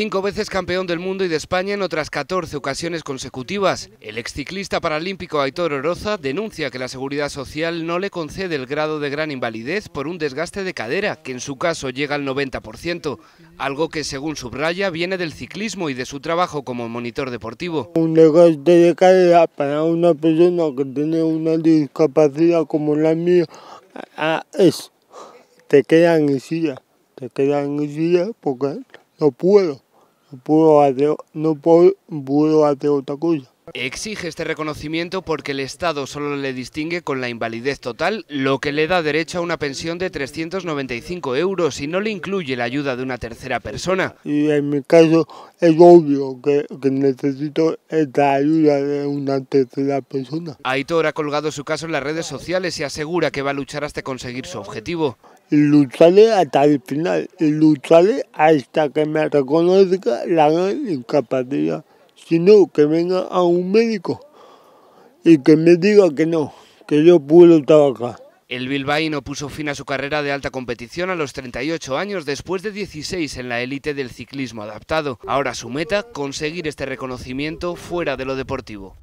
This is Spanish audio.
Cinco veces campeón del mundo y de España en otras 14 ocasiones consecutivas, el exciclista paralímpico Aitor Oroza denuncia que la Seguridad Social no le concede el grado de gran invalidez por un desgaste de cadera, que en su caso llega al 90%, algo que según subraya viene del ciclismo y de su trabajo como monitor deportivo. Un desgaste de cadera para una persona que tiene una discapacidad como la mía ah, es, te quedan en silla, te quedan en silla porque no puedo no pudo hacer, no pudo hacer otra cosa. Exige este reconocimiento porque el Estado solo le distingue con la invalidez total, lo que le da derecho a una pensión de 395 euros y no le incluye la ayuda de una tercera persona. Y en mi caso es obvio que, necesito esta ayuda de una tercera persona. Aitor ha colgado su caso en las redes sociales y asegura que va a luchar hasta conseguir su objetivo lucharé hasta el final, lucharé hasta que me reconozca la gran incapacidad sino que venga a un médico y que me diga que no, que yo puedo estar acá. El no puso fin a su carrera de alta competición a los 38 años después de 16 en la élite del ciclismo adaptado. Ahora su meta, conseguir este reconocimiento fuera de lo deportivo.